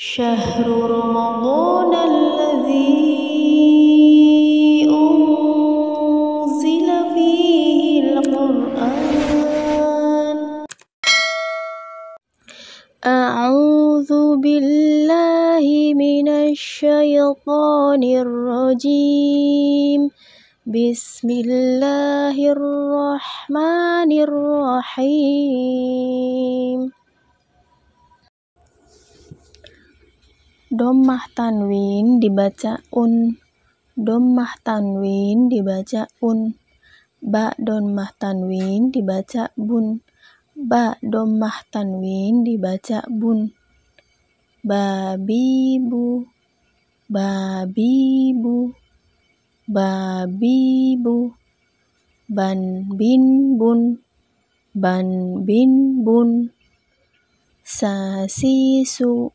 شهر رمضان الذي أنزل فيه القرآن أعوذ بالله من الشيطان الرجيم بسم الله الرحمن الرحيم domah tanwin dibaca un. domah tanwin dibaca un. Ba domah tanwin dibaca bun. Ba domah tanwin dibaca bun. babi bu Babibu babibu babibu ban bin bun ban bin bun sasisu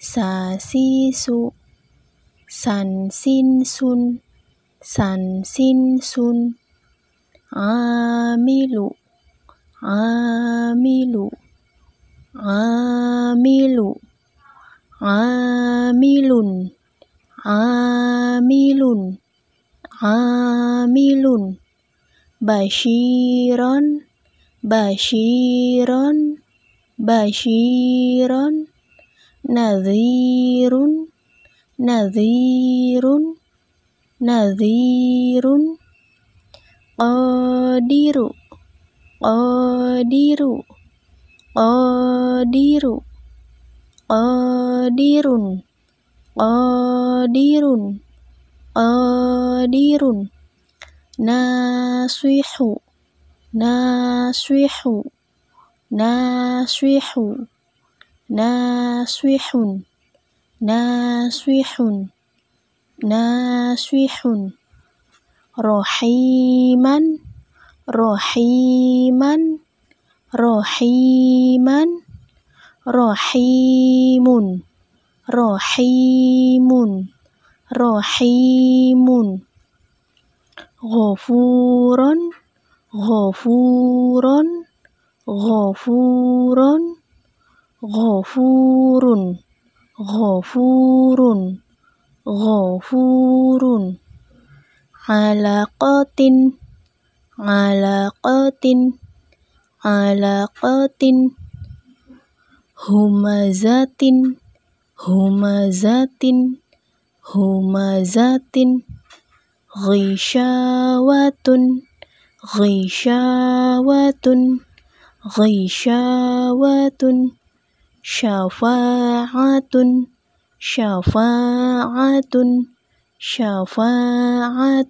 sa si su san sin sun san sin sun amilu amilu amilu amilun amilun amilun bashiron bashiron bashiron nadhirun nadhirun nadhirun qadiru qadiru qadiru qadirun qadirun qadirun nasihu nasihu nasihu naswihun naswihun naswihun rahiman rahiman rahiman rahimun rahimun rahimun ghafuran ghafuran ghafuran ghafurun ghafurun ghafurun alaqatin alaqatin alaqatin humazatin humazatin humazatin Ghishawatun Ghishawatun, Ghishawatun. شفاعة شفاعة شفاعة